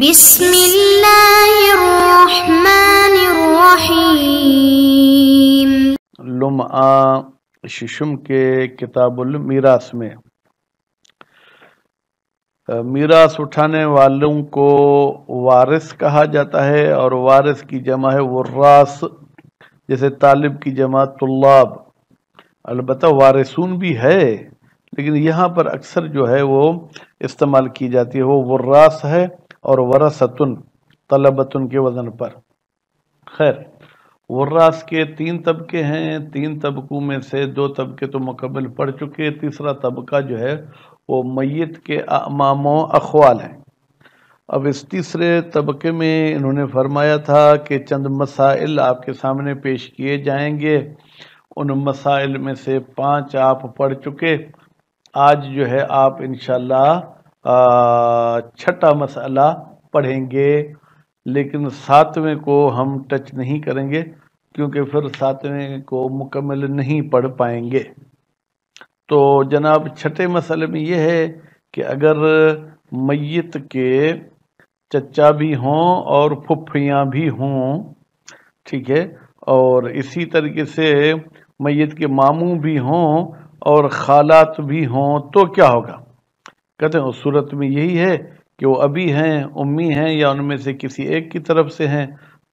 بسم الله الرحمن के किताबुल मीरास में मीरास उठाने वालों को वारिस कहा जाता है और वारिस की जमा है रास जैसे तालिब की जमा तुल्लाब अलबत् वारिसून भी है लेकिन यहाँ पर अक्सर जो है वो इस्तेमाल की जाती है वो वर्रास है और वरासतुन तलबतुन के वजन पर खैर वर्रास के तीन तबके हैं तीन तबकों में से दो तबके तो मुकम्मल पढ़ चुके तीसरा तबका जो है वो मैत के अमामो अखवाल हैं अब इस तीसरे तबके में इन्होंने फरमाया था कि चंद मसाइल आपके सामने पेश किए जाएंगे उन मसाइल में से पांच आप पढ़ चुके आज जो है आप इन छठा मसला पढ़ेंगे लेकिन सातवें को हम टच नहीं करेंगे क्योंकि फिर सातवें को मुकम्मल नहीं पढ़ पाएंगे तो जनाब छठे मसले में यह है कि अगर मैत के चचा भी हों और फुफियाँ भी हों ठीक है और इसी तरीके से मैत के मामू भी हों और खालात भी हों तो क्या होगा कहते हैं उस सूरत में यही है कि वो अभी हैं उम्मी हैं या उनमें से किसी एक की तरफ से हैं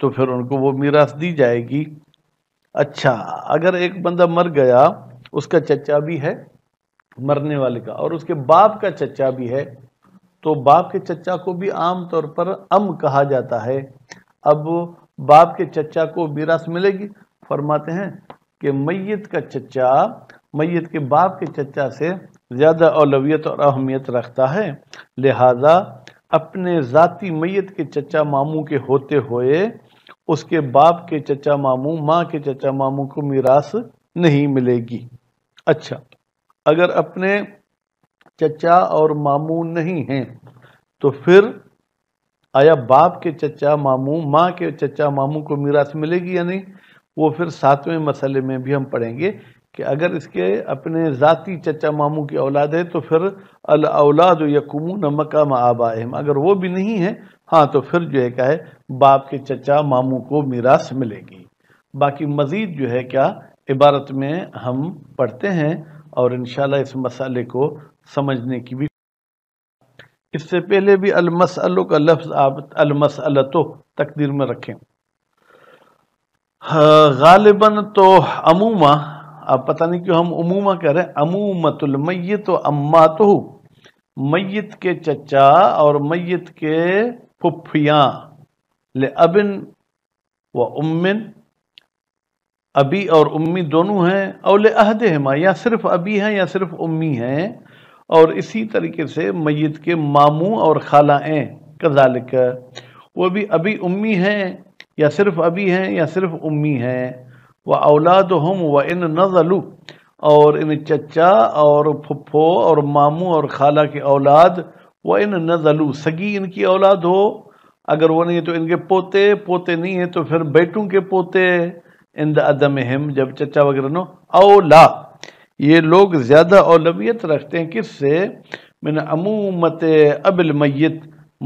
तो फिर उनको वो मीरास दी जाएगी अच्छा अगर एक बंदा मर गया उसका चचा भी है मरने वाले का और उसके बाप का चचा भी है तो बाप के चचा को भी आम तौर पर अम कहा जाता है अब बाप के चचा को मीरास मिलेगी फरमाते हैं कि मैयत का चचा मैत के बाप के चचा से ज़्यादा अलवियत और अहमियत रखता है लिहाजा अपने ज़ाती मैत के चचा मामू के होते हुए उसके बाप के चचा मामू माँ के चचा मामू को मीरास नहीं मिलेगी अच्छा अगर अपने चचा और मामू नहीं हैं तो फिर आया बाप के चचा मामू माँ के चचा मामू को मीरास मिलेगी या नहीं वो फिर सातवें मसले में भी हम पढ़ेंगे कि अगर इसके अपने ज़ाती चचा मामू की औलाद है तो फिर अल औलाद न मकाम आबा अगर वो भी नहीं है हाँ तो फिर जो है क्या है बाप के चचा मामू को मीरास मिलेगी बाकी मज़ीद जो है क्या इबारत में हम पढ़ते हैं और इन इस मसाले को समझने की भी इससे पहले भी अलमसलो का लफ्ज़ आप अलमसलतो तकदीर में रखें हाँ, गालिबा तो अमूमा अब पता नहीं क्यों हम उमूमा कह रहे हैं अमूमतुल मैत अम्मा तो मैत के चचा और मैत के फुफियाँ ले अबिन व उम्मिन अभी और उम्मी दोनों हैं और ले अहद हमा या सिर्फ अभी हैं या सिर्फ उम्मी हैं और इसी तरीके से मैत के मामू और खालाएँ कजालिक वो भी अभी उम्मी हैं या सिर्फ अभी हैं या सिर्फ उम्मी हैं व औलाद हम व इन नज़लू और इन चचा और फुफ्फो और मामू और खाला की औलाद व इन नज़लू सगी इनकी औलाद हो अगर वो नहीं है तो इनके पोते पोते नहीं हैं तो फिर बेटों के पोते इन द अदम हम जब चचा वगैरह नो औला ये लोग ज़्यादा औलवियत रखते हैं किस से मैंने अमूमत अबिल मैत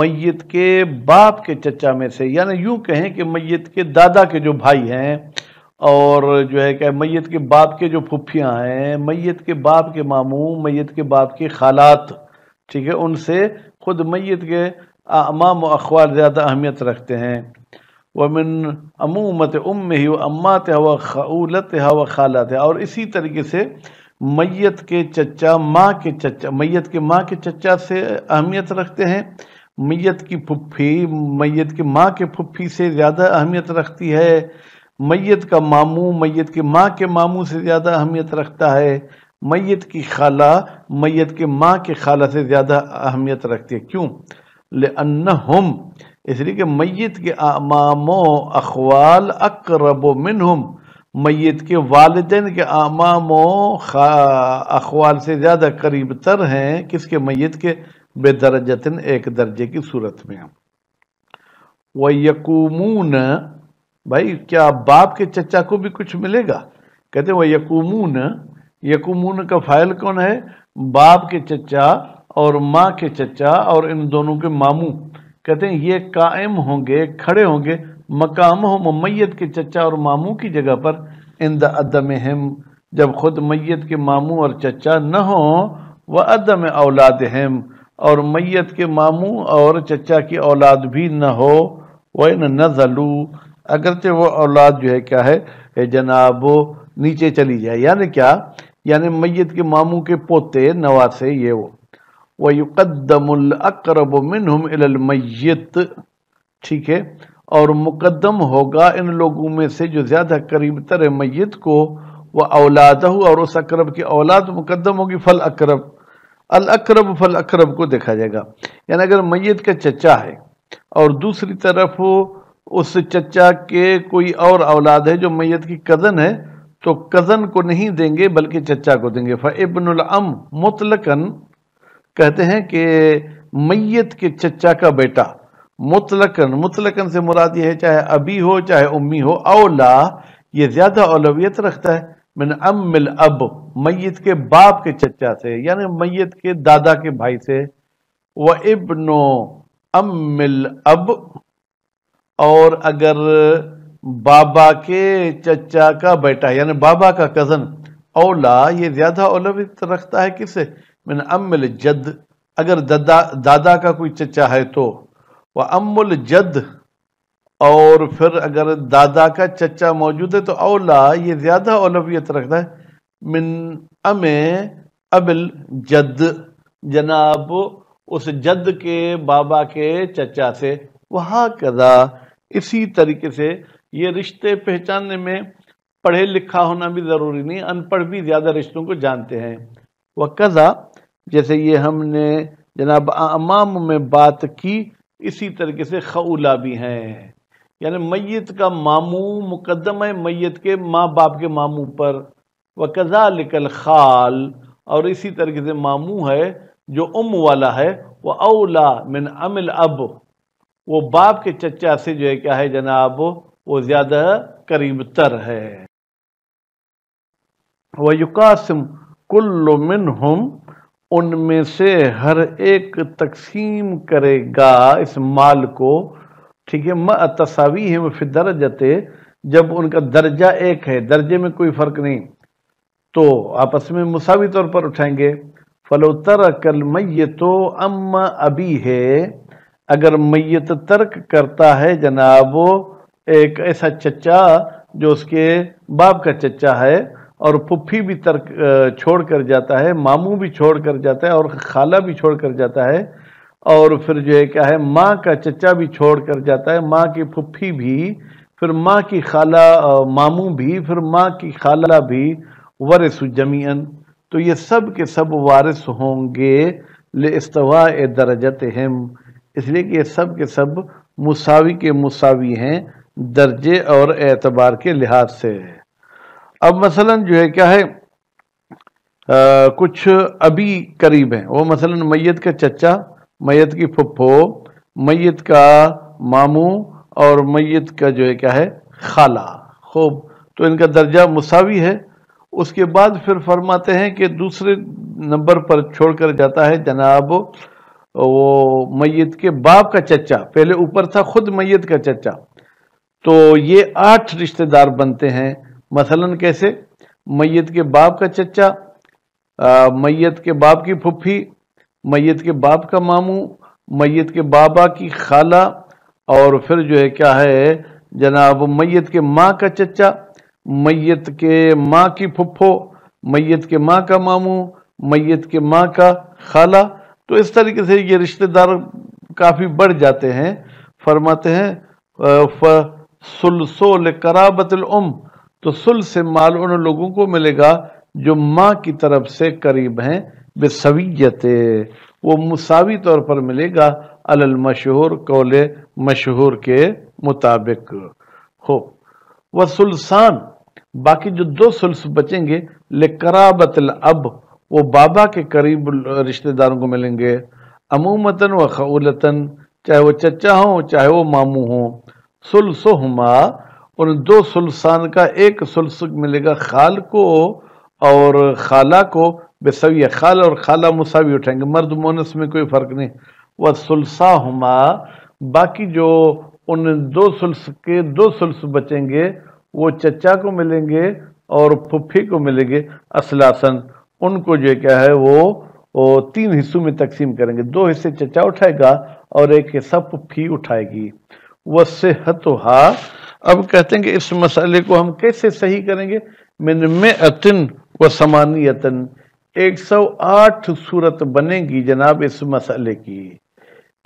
मैत के बाप के चचा में से यानी यूँ कहें कि मैत के दादा के जो भाई हैं और जो है क्या मैत के बाप के जो फुफियाँ हैं मैत के बाप के मामू मैत के बाप के खालात ठीक है उनसे खुद मैत के अमाम अखबार ज़्यादा अहमियत रखते हैं वमिन अमूमत उम ही व अम्मात हवा खलत हवा खालत है और इसी तरीके से मैत के चचा माँ के चचा मैत के माँ के चचा से अहमियत रखते हैं मैत की फुफ्फी मैत की माँ के फुफ्फी से ज़्यादा अहमियत रखती है मैत का मामू मैत के माँ के मामू से ज़्यादा अहमियत रखता है मैत की खाला मैत के माँ के खाला से ज़्यादा अहमियत रखती है क्यों ले हम इसलिए कि मैत के अमामो अखवाल अकरब मिन हम मैत के वालदेन के आमामो अखवाल से ज़्यादा करीब तर हैं किसके मैत के बेदरजतन एक दर्जे की सूरत में यकूमून भाई क्या बाप के चचा को भी कुछ मिलेगा कहते वह यकुमून यकुमून का फाइल कौन है बाप के चचा और माँ के चचा और इन दोनों के मामू कहते हैं ये कायम होंगे खड़े होंगे मकाम हो मैत के चचा और मामू की जगह पर इन द अदम हम जब खुद मैत के मामू और चचा न हो वह अदम औलाद हम और मैत के मामू और चचा की औलाद भी न हो वह नजलू अगरचे वो औलाद जो है क्या है जनाब वो नीचे चली जाए यानी क्या यानी मैत के मामू के पोते नवासे ये वो वह युकदमकरब मिनमैत ठीक है और मुकदम होगा इन लोगों में से जो ज़्यादा करीब तर मैत को वह औलाद हो और उस अकरब की औलाद मुकदम होगी फल अकरब अल अकरब फल अकरब को देखा जाएगा यानी अगर मैत का चचा है और दूसरी तरफ उस चचा के कोई और औलाद है जो मैयत की कज़न है तो कज़न को नहीं देंगे बल्कि चचा को देंगे फ़बनम मुतलकन कहते हैं कि मैत के चचा का बेटा मुतलकन मुतलकन से मुराद यह है चाहे अभी हो चाहे उम्मी हो औला ये ज़्यादा औलवियत रखता है मिन मिल अब मैत के बाप के चचा से यानी मैत के दादा के भाई से व इबनो मिल अब और अगर बाबा के चचा का बेटा यानी बाबा का कज़न औला ये ज़्यादा औलवियत रखता है किसे मिन अमिल जद अगर दादा दादा का कोई चचा है तो वह अमुल जद और फिर अगर दादा का चचा मौजूद है तो औला ये ज़्यादा औलवियत रखता है मिन अम अबिल जद जनाब उस जद के बाबा के चचा से वहाँ कदा इसी तरीके से ये रिश्ते पहचानने में पढ़े लिखा होना भी ज़रूरी नहीं अनपढ़ भी ज़्यादा रिश्तों को जानते हैं वह कज़ा जैसे ये हमने जनाब अमाम में बात की इसी तरीके से खऊला भी हैं यानी मैत का मामू मुकदम है मैत के माँ बाप के मामू पर व कज़ा लिकल खाल और इसी तरीके से मामू है जो उम वाला है वह अवला मिन अमिल अब वो बाप के चचा से जो है क्या है जनाब वो ज़्यादा करीबतर है वह कुल्ल मिन हम उनमें से हर एक तकसीम करेगा इस माल को ठीक है म तस्वी है वह दर्जते जब उनका दर्जा एक है दर्जे में कोई फ़र्क नहीं तो आपस में मुसावी तौर पर उठाएंगे फलोतर कल मैय तो अम अभी है अगर मैत तर्क करता है जनाब वो एक ऐसा चचा जो उसके बाप का चचा है और पुप्फी भी तर्क छोड़ कर जाता है मामू भी छोड़ कर जाता है और खाला भी छोड़ कर जाता है और फिर जो है क्या है माँ का चचा भी छोड़ कर जाता है माँ की पुप्फी भी फिर माँ की खाला मामू भी फिर माँ की खाला भी वरस जमीन तो ये सब के सब वारिस होंगे ले इस्तवा दरजत हम इसलिए कि ये सब के सब मुसावी के मुसावी हैं दर्जे और एतबार के लिहाज से अब मसलन जो है क्या है आ, कुछ अभी करीब हैं वो मसलन मैत का चचा मैत की फुफो मैत का मामू और मैत का जो है क्या है खाला खूब तो इनका दर्जा मुसावी है उसके बाद फिर फरमाते हैं कि दूसरे नंबर पर छोड़कर जाता है जनाब वो मैत के बाप का चचा पहले ऊपर था खुद मैत का चचा तो ये आठ रिश्तेदार बनते हैं मसलन कैसे मैत के बाप का चचा मैत के बाप की फुफी मैत के बाप का मामू मैत के बाबा की खाला और फिर जो है क्या है जनाब मैत के माँ का चचा मैत के माँ की फुफ्फो मैत के माँ का मामू मैत के माँ का खाला तो इस तरीके से ये रिश्तेदार काफ़ी बढ़ जाते हैं फरमाते हैं सुलसोल कराबतल उम तो सुल से माल उन लोगों को मिलेगा जो माँ की तरफ से करीब हैं बेसवियत वो मुसावी तौर पर मिलेगा अलल मशहूर कौल मशहूर के मुताबिक हो वह सुलसान बाकी जो दो सुल्स बचेंगे ले कराबतल अब वो बाबा के करीब रिश्तेदारों को मिलेंगे अमूमतन व खलतन चाहे वो चचा हों चाहे वो मामू हों सुलसुहमा उन दो सुलसान का एक सुलस मिलेगा खाल को और खाला को बेसविया खाल और खाला मुसावी उठाएंगे मर्द मोनस में कोई फ़र्क नहीं वह सुलसा हुमा बाकी जो उन दो सुल्स के दो सुल्स बचेंगे वो चचा को मिलेंगे और फुफी को मिलेंगे असलासन उनको जो क्या है वो, वो तीन हिस्सों में तकसीम करेंगे दो हिस्से चचा उठाएगा और एक सब फी उठाएगी वह सेहत तो हा अब कहते हैं कि इस मसले को हम कैसे सही करेंगे मिन में अतिन व सौ आठ सूरत बनेगी जनाब इस मसले की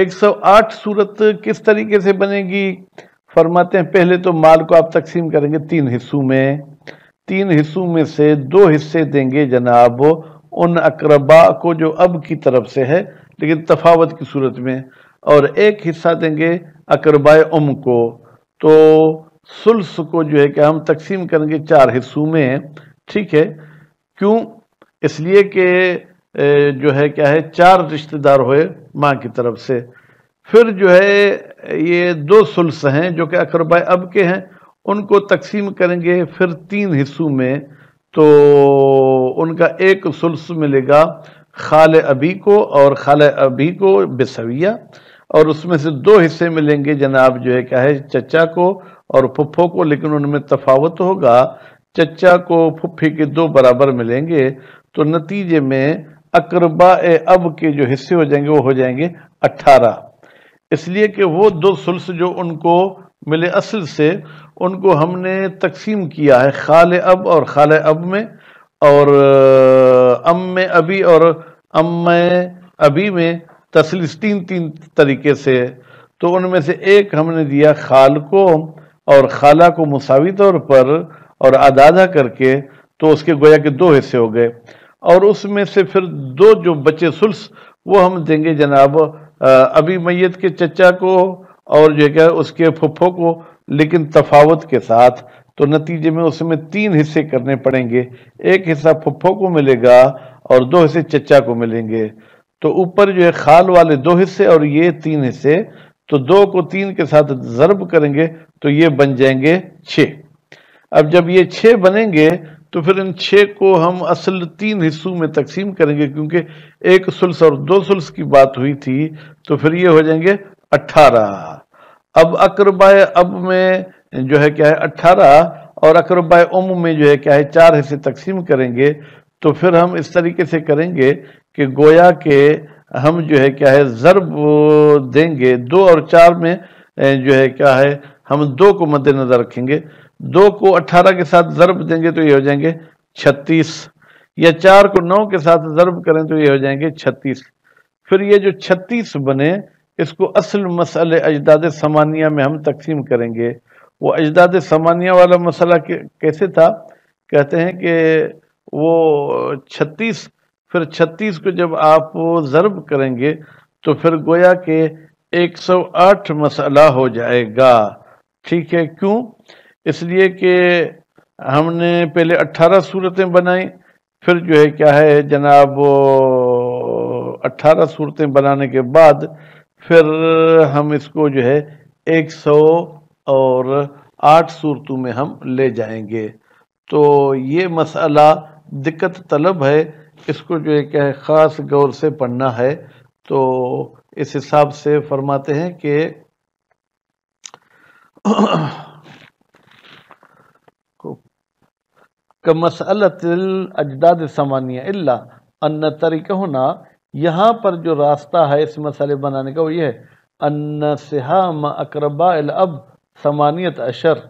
एक सौ आठ सूरत किस तरीके से बनेगी फरमाते हैं पहले तो माल को आप तकसीम करेंगे तीन हिस्सों में तीन हिस्सों में से दो हिस्से देंगे जनाब उन अकरबा को जो अब की तरफ से है लेकिन तफावत की सूरत में और एक हिस्सा देंगे अकरबा उम को तो सुल्स को जो है कि हम तकसीम करेंगे चार हिस्सों में ठीक है क्यों इसलिए कि जो है क्या है चार रिश्तेदार हुए माँ की तरफ से फिर जो है ये दो सुल्स हैं जो कि अकरबा अब के हैं उनको तकसीम करेंगे फिर तीन हिस्सों में तो उनका एक सुलस मिलेगा खाल अबी को और खाल अबी को बेसविया और उसमें से दो हिस्से मिलेंगे जनाब जो है क्या है चचा को और फुफ्फो को लेकिन उनमें तफावत होगा चचा को फुफ्फी के दो बराबर मिलेंगे तो नतीजे में अकरबा अब के जो हिस्से हो जाएंगे वो हो जाएंगे अट्ठारह इसलिए कि वो दो सुल्स जो उनको मिले असल से उनको हमने तकसीम किया है खाल अब और खाल अब में और अम में अभी और अम में अभी में तसलिस तीन तीन तरीके से है तो उनमें से एक हमने दिया खाल को और खाला को मसावी तौर पर और आदादा करके तो उसके गोया के दो हिस्से हो गए और उसमें से फिर दो जो बचे सुल्स वो हम देंगे जनाब अभी मैत के चचा को और जो है क्या उसके फुफ्फो को लेकिन तफावत के साथ तो नतीजे में उसमें तीन हिस्से करने पड़ेंगे एक हिस्सा फुफ्फो को मिलेगा और दो हिस्से चचा को मिलेंगे तो ऊपर जो है खाल वाले दो हिस्से और ये तीन हिस्से तो दो को तीन के साथ जरब करेंगे तो ये बन जाएंगे छ अब जब ये छः बनेंगे तो फिर इन छः को हम असल तीन हिस्सों में तकसीम करेंगे क्योंकि एक सुल्स और दो सुल्स की बात हुई थी तो फिर ये हो जाएंगे अट्ठारह अब अक्रबा अब में जो है क्या है अट्ठारह और अक्रबाय उम में जो है क्या है चार हिस्से तकसीम करेंगे तो फिर हम इस तरीके से करेंगे कि गोया के हम जो है क्या है ज़रब देंगे दो और चार में जो है क्या है हम दो को मद्देनज़र रखेंगे दो को अट्ठारह के साथ ज़रब देंगे तो ये हो जाएंगे छत्तीस या चार को नौ के साथ ज़रब करें तो ये हो जाएंगे छत्तीस फिर ये जो छत्तीस बने इसको असल मसल अजदाद समानिया में हम तकसीम करेंगे वो अजदाद समानिया वाला मसला कैसे था कहते हैं कि वो छत्तीस फिर छत्तीस को जब आप ज़रब करेंगे तो फिर गोया के 108 मसला हो जाएगा ठीक है क्यों इसलिए कि हमने पहले 18 सूरतें बनाई फिर जो है क्या है जनाब 18 सूरतें बनाने के बाद फिर हम इसको जो है एक सौ और आठ सूरतों में हम ले जाएंगे तो ये मसला दिक्कत तलब है इसको जो है क्या है ख़ास गौर से पढ़ना है तो इस हिसाब से फरमाते हैं कि मसलत अजदाद सामानिया अन्ना तरीक़ होना यहाँ पर जो रास्ता है इस मसाले बनाने का वो ये है अनसहा अकरबा अब समानियत अशर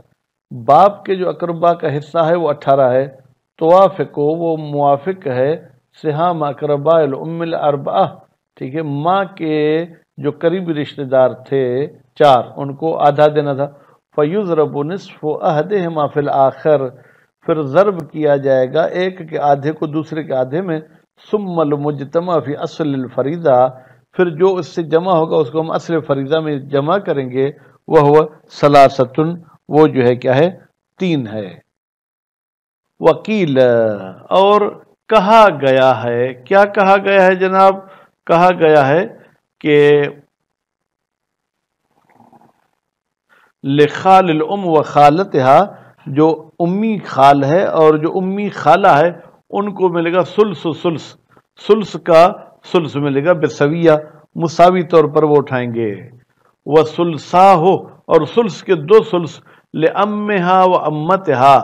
बाप के जो अकरबा का हिस्सा है वो अट्ठारह है तोाफिको वो मुआफ़ है सिहा म अकरबा उमिल अरबा ठीक है माँ के जो करीबी रिश्तेदार थे चार उनको आधा देना था फ़यूज़ रब नसफ़ अहद माफिल आखिर फिर ज़रब किया जाएगा एक के आधे को दूसरे के आधे में सुमल मुजतमा फी असल फरीदा फिर जो उससे जमा होगा उसको हम असल फरीदा में जमा करेंगे वह हुआ सलासतुन वो जो है क्या है तीन है वकील और कहा गया है क्या कहा गया है जनाब कहा गया है कि लिखाल उम व खालत जो उम्मी खाल है और जो उम्मी खाला है उनको मिलेगा सुल्स सुल्स सुल्स का सुल्स मिलेगा बेसविया मुसावी तौर पर वो उठाएंगे वह सुलसा हो और सुल्स के दो सुल्स ले अम हा व अम्मत हा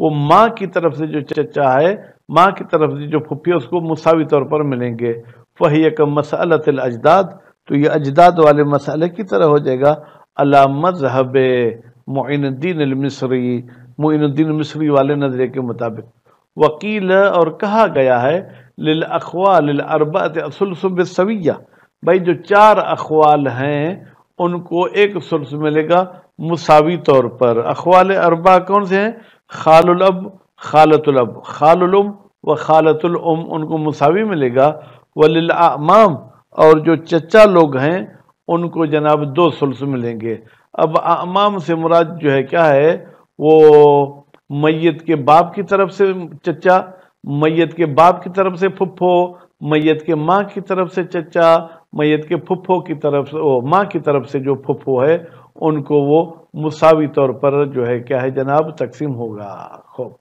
वो माँ की तरफ से जो चचा है माँ की तरफ से जो फुफी है उसको मुसावी तौर पर मिलेंगे फ़ही एक मसलत अजदाद तो ये अजदाद वाले मसले की तरह हो जाएगा अला मजहब मोइनुद्दीन मिस्री मोइनुद्दीन मिस्री वाले नजरिए के मुताबिक वकील और कहा गया है लिल अखवा लिल सविया भाई जो चार अखवाल हैं उनको एक सुल्स मिलेगा मुसावी तौर पर अखवाल अरबा कौन से हैं खालब खालतलब खालम व खालतुलम उनको मुसावी मिलेगा वलिल आमाम और जो चचा लोग हैं उनको जनाब दो सुल्स मिलेंगे अब आमाम से मुराद जो है क्या है वो मैयत के बाप की तरफ से चचा मैयत के बाप की तरफ से फुफ्फो मैयत के माँ की तरफ से चचा मैयत के फुफ्फो की तरफ से माँ की तरफ से जो फुफ्फो है उनको वो मुसावी तौर पर जो है क्या है जनाब तकसीम होगा खूब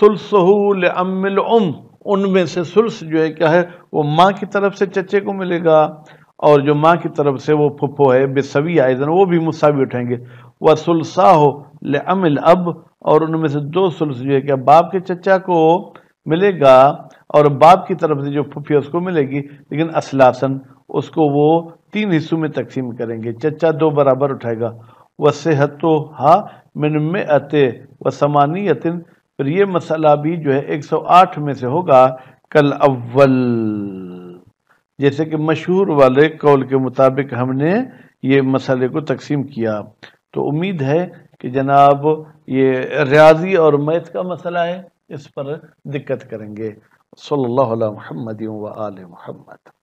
सुलसहूल अमिल उम उनमें से सुल्स जो है क्या है वो माँ की तरफ से चचे को मिलेगा और जो माँ की तरफ से वो फुफ्फो है बेसवी आयदन वो भी मुसावी उठेंगे वह सुलसा हो अमिल अब और उनमें से दो सुलस जो है कि बाप के चचा को मिलेगा और बाप की तरफ से जो फुफिया उसको मिलेगी लेकिन असलासन उसको वो तीन हिस्सों में तकसीम करेंगे चचा दो बराबर उठाएगा वह सेहत तो हा मिन में अते व समानी यतिन फिर ये मसला भी जो है 108 में से होगा कल अव्वल जैसे कि मशहूर वाले कौल के मुताबिक हमने ये मसले को तकसीम किया तो उम्मीद है कि जनाब ये रियाजी और मैथ का मसला है इस पर दिक्कत करेंगे सल्ला महमद व आल महमद